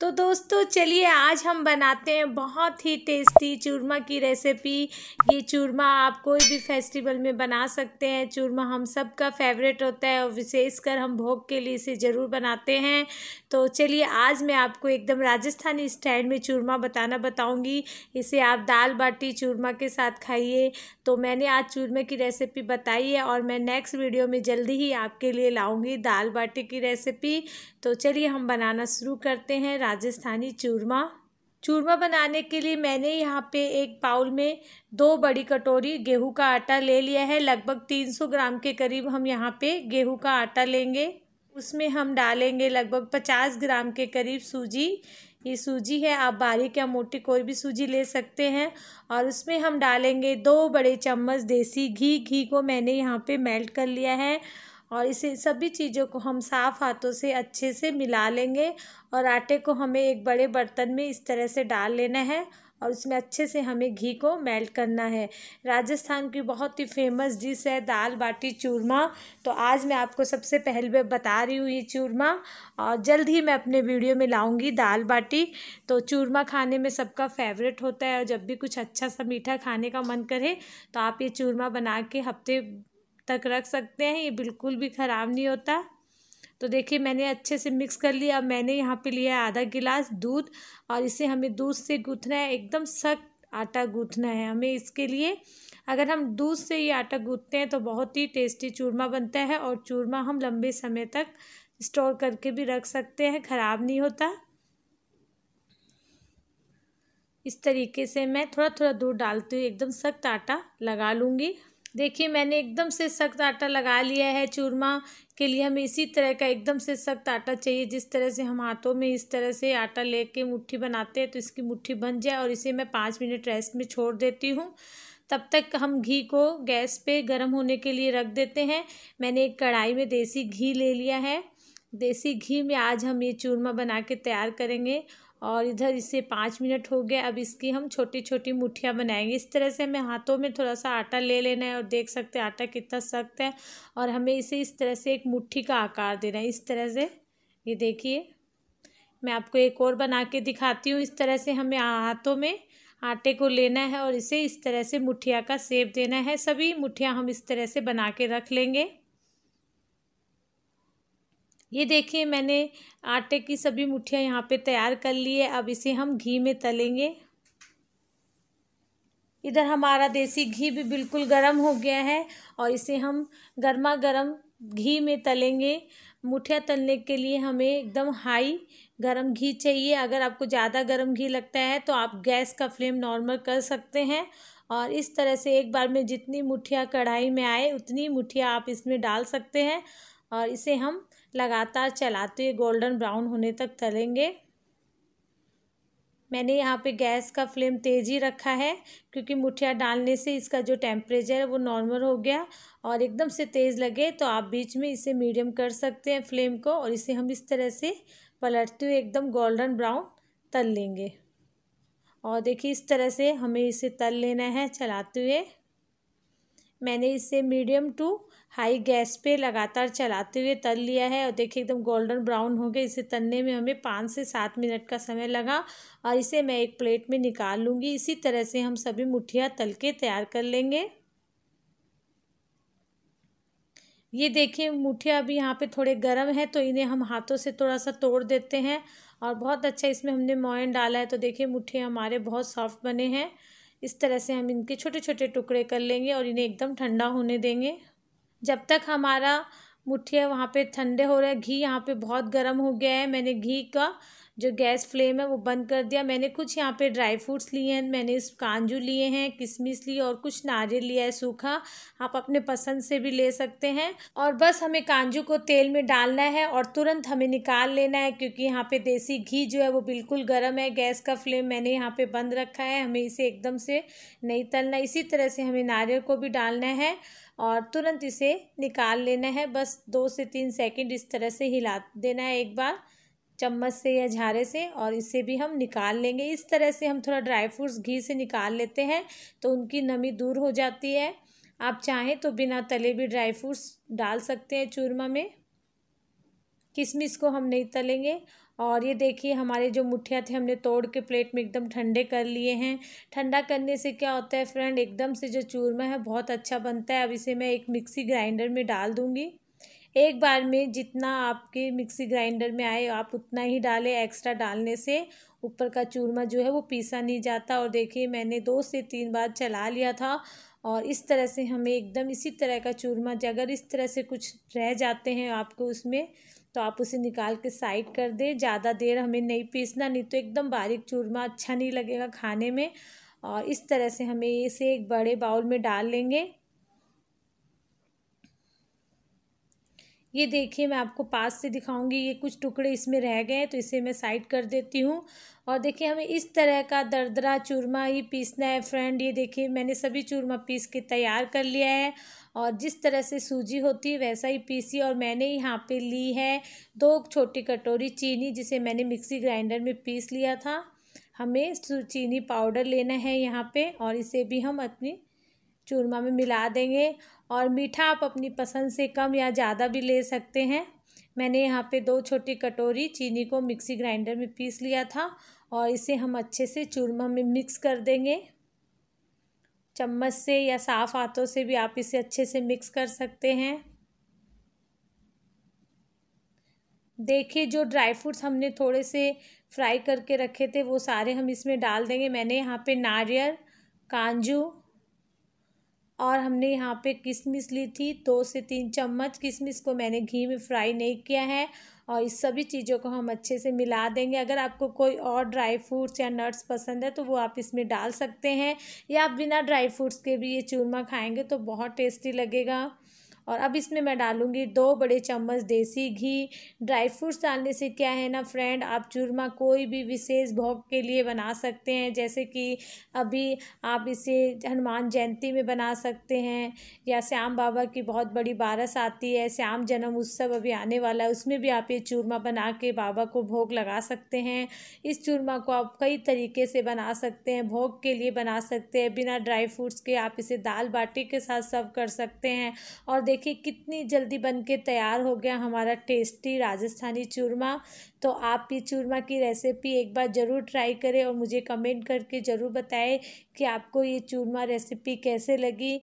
तो दोस्तों चलिए आज हम बनाते हैं बहुत ही टेस्टी चूरमा की रेसिपी ये चूरमा आप कोई भी फेस्टिवल में बना सकते हैं चूरमा हम सब का फेवरेट होता है और विशेषकर हम भोग के लिए इसे ज़रूर बनाते हैं तो चलिए आज मैं आपको एकदम राजस्थानी स्टाइल में चूरमा बताना बताऊंगी इसे आप दाल बाटी चूरमा के साथ खाइए तो मैंने आज चूरमे की रेसिपी बताई है और मैं नेक्स्ट वीडियो में जल्दी ही आपके लिए लाऊँगी दाल बाटी की रेसिपी तो चलिए हम बनाना शुरू करते हैं राजस्थानी चूरमा चूरमा बनाने के लिए मैंने यहाँ पे एक बाउल में दो बड़ी कटोरी गेहूं का आटा ले लिया है लगभग तीन सौ ग्राम के करीब हम यहाँ पे गेहूं का आटा लेंगे उसमें हम डालेंगे लगभग पचास ग्राम के करीब सूजी ये सूजी है आप बारीक या मोटी कोई भी सूजी ले सकते हैं और उसमें हम डालेंगे दो बड़े चम्मच देसी घी घी को मैंने यहाँ पर मेल्ट कर लिया है और इसे सभी चीज़ों को हम साफ़ हाथों से अच्छे से मिला लेंगे और आटे को हमें एक बड़े बर्तन में इस तरह से डाल लेना है और उसमें अच्छे से हमें घी को मेल्ट करना है राजस्थान की बहुत ही फेमस डिश है दाल बाटी चूरमा तो आज मैं आपको सबसे पहले बता रही हूँ ये चूरमा और जल्द ही मैं अपने वीडियो में लाऊंगी दाल बाटी तो चूरमा खाने में सबका फेवरेट होता है और जब भी कुछ अच्छा सा मीठा खाने का मन करे तो आप ये चूरमा बना के हफ्ते तक रख सकते हैं ये बिल्कुल भी ख़राब नहीं होता तो देखिए मैंने अच्छे से मिक्स कर लिया अब मैंने यहाँ पे लिया आधा गिलास दूध और इसे हमें दूध से गूँथना है एकदम सख्त आटा गूँथना है हमें इसके लिए अगर हम दूध से ये आटा गूँथते हैं तो बहुत ही टेस्टी चूरमा बनता है और चूरमा हम लंबे समय तक स्टोर करके भी रख सकते हैं ख़राब नहीं होता इस तरीके से मैं थोड़ा थोड़ा दूध डालती हूँ एकदम सख्त आटा लगा लूँगी देखिए मैंने एकदम से सख्त आटा लगा लिया है चूरमा के लिए हमें इसी तरह का एकदम से सख्त आटा चाहिए जिस तरह से हम हाथों में इस तरह से आटा लेके मुट्ठी बनाते हैं तो इसकी मुट्ठी बन जाए और इसे मैं पाँच मिनट रेस्ट में छोड़ देती हूँ तब तक हम घी को गैस पे गर्म होने के लिए रख देते हैं मैंने एक कढ़ाई में देसी घी ले लिया है देसी घी में आज हम ये चूरमा बना के तैयार करेंगे और इधर इसे पाँच मिनट हो गया अब इसकी हम छोटी छोटी मुठियाँ बनाएंगे इस तरह से हमें हाथों में थोड़ा सा आटा ले लेना है और देख सकते हैं आटा कितना सख्त है और हमें इसे इस तरह से एक मुट्ठी का आकार देना है इस तरह से ये देखिए मैं आपको एक और बना के दिखाती हूँ इस तरह से हमें हाथों में आटे को लेना है और इसे इस तरह से मुठिया का सेब देना है सभी मुठिया हम इस तरह से बना के रख लेंगे ये देखिए मैंने आटे की सभी मुठियाँ यहाँ पे तैयार कर ली है अब इसे हम घी में तलेंगे इधर हमारा देसी घी भी बिल्कुल गर्म हो गया है और इसे हम गर्मा गर्म घी में तलेंगे मुठियाँ तलने के लिए हमें एकदम हाई गर्म घी चाहिए अगर आपको ज़्यादा गर्म घी लगता है तो आप गैस का फ्लेम नॉर्मल कर सकते हैं और इस तरह से एक बार में जितनी मुठिया कढ़ाई में आए उतनी मुठिया आप इसमें डाल सकते हैं और इसे हम लगातार चलाते हुए गोल्डन ब्राउन होने तक तलेंगे मैंने यहाँ पे गैस का फ्लेम तेज ही रखा है क्योंकि मुठिया डालने से इसका जो टेम्परेचर है वो नॉर्मल हो गया और एकदम से तेज़ लगे तो आप बीच में इसे मीडियम कर सकते हैं फ्लेम को और इसे हम इस तरह से पलटते हुए एकदम गोल्डन ब्राउन तल लेंगे और देखिए इस तरह से हमें इसे तल लेना है चलाते हुए मैंने इसे मीडियम टू हाई गैस पे लगातार चलाते हुए तल लिया है और देखिए एकदम गोल्डन ब्राउन हो गया इसे तलने में हमें पाँच से सात मिनट का समय लगा और इसे मैं एक प्लेट में निकाल लूँगी इसी तरह से हम सभी मुठियाँ तल के तैयार कर लेंगे ये देखिए मुठिया अभी यहाँ पे थोड़े गर्म है तो इन्हें हम हाथों से थोड़ा सा तोड़ देते हैं और बहुत अच्छा इसमें हमने मोयन डाला है तो देखिए मुठिया हमारे बहुत सॉफ्ट बने हैं इस तरह से हम इनके छोटे छोटे टुकड़े कर लेंगे और इन्हें एकदम ठंडा होने देंगे जब तक हमारा मुठिया वहाँ पे ठंडे हो रहे घी यहाँ पे बहुत गर्म हो गया है मैंने घी का जो गैस फ्लेम है वो बंद कर दिया मैंने कुछ यहाँ पे ड्राई फ्रूट्स लिए हैं मैंने इस कांजू लिए हैं किशमिश ली और कुछ नारियल लिया है सूखा आप अपने पसंद से भी ले सकते हैं और बस हमें कांजू को तेल में डालना है और तुरंत हमें निकाल लेना है क्योंकि यहाँ पे देसी घी जो है वो बिल्कुल गर्म है गैस का फ्लेम मैंने यहाँ पर बंद रखा है हमें इसे एकदम से नहीं तलना इसी तरह से हमें नारियल को भी डालना है और तुरंत इसे निकाल लेना है बस दो से तीन सेकेंड इस तरह से हिला देना है एक बार चम्मच से या झारे से और इसे भी हम निकाल लेंगे इस तरह से हम थोड़ा ड्राई फ्रूट्स घी से निकाल लेते हैं तो उनकी नमी दूर हो जाती है आप चाहें तो बिना तले भी ड्राई फ्रूट्स डाल सकते हैं चूरमा में किशमिश को हम नहीं तलेंगे और ये देखिए हमारे जो मुठिया थे हमने तोड़ के प्लेट में एकदम ठंडे कर लिए हैं ठंडा करने से क्या होता है फ्रेंड एकदम से जो चूरमा है बहुत अच्छा बनता है अब इसे मैं एक मिक्सी ग्राइंडर में डाल दूँगी एक बार में जितना आपके मिक्सी ग्राइंडर में आए आप उतना ही डालें एक्स्ट्रा डालने से ऊपर का चूरमा जो है वो पीसा नहीं जाता और देखिए मैंने दो से तीन बार चला लिया था और इस तरह से हमें एकदम इसी तरह का चूरमा अगर इस तरह से कुछ रह जाते हैं आपको उसमें तो आप उसे निकाल के साइड कर दें ज़्यादा देर हमें नहीं पीसना नहीं तो एकदम बारीक चूरमा अच्छा नहीं लगेगा खाने में और इस तरह से हमें इसे एक बड़े बाउल में डाल लेंगे ये देखिए मैं आपको पास से दिखाऊंगी ये कुछ टुकड़े इसमें रह गए तो इसे मैं साइड कर देती हूँ और देखिए हमें इस तरह का दरदरा चूरमा ही पीसना है फ्रेंड ये देखिए मैंने सभी चूरमा पीस के तैयार कर लिया है और जिस तरह से सूजी होती है वैसा ही पीसी और मैंने यहाँ पे ली है दो छोटी कटोरी चीनी जिसे मैंने मिक्सी ग्राइंडर में पीस लिया था हमें चीनी पाउडर लेना है यहाँ पर और इसे भी हम अपनी चूरमा में मिला देंगे और मीठा आप अपनी पसंद से कम या ज़्यादा भी ले सकते हैं मैंने यहाँ पे दो छोटी कटोरी चीनी को मिक्सी ग्राइंडर में पीस लिया था और इसे हम अच्छे से चूरमा में मिक्स कर देंगे चम्मच से या साफ़ हाथों से भी आप इसे अच्छे से मिक्स कर सकते हैं देखिए जो ड्राई फ्रूट्स हमने थोड़े से फ्राई करके रखे थे वो सारे हम इसमें डाल देंगे मैंने यहाँ पे नारियल काजू और हमने यहाँ पे किशमिश ली थी दो से तीन चम्मच किशमिश को मैंने घी में फ्राई नहीं किया है और इस सभी चीज़ों को हम अच्छे से मिला देंगे अगर आपको कोई और ड्राई फ्रूट्स या नट्स पसंद है तो वो आप इसमें डाल सकते हैं या आप बिना ड्राई फ्रूट्स के भी ये चूरमा खाएंगे तो बहुत टेस्टी लगेगा और अब इसमें मैं डालूँगी दो बड़े चम्मच देसी घी ड्राई फ्रूट्स डालने से क्या है ना फ्रेंड आप चूरमा कोई भी विशेष भोग के लिए बना सकते हैं जैसे कि अभी आप इसे हनुमान जयंती में बना सकते हैं या श्याम बाबा की बहुत बड़ी बारस आती है श्याम जन्म उत्सव अभी आने वाला है उसमें भी आप ये चूरमा बना के बाबा को भोग लगा सकते हैं इस चूरमा को आप कई तरीके से बना सकते हैं भोग के लिए बना सकते हैं बिना ड्राई फ्रूट्स के आप इसे दाल बाटी के साथ सर्व कर सकते हैं और देख देखिए कितनी जल्दी बन के तैयार हो गया हमारा टेस्टी राजस्थानी चूरमा तो आप ये चूरमा की रेसिपी एक बार ज़रूर ट्राई करें और मुझे कमेंट करके ज़रूर बताएं कि आपको ये चूरमा रेसिपी कैसे लगी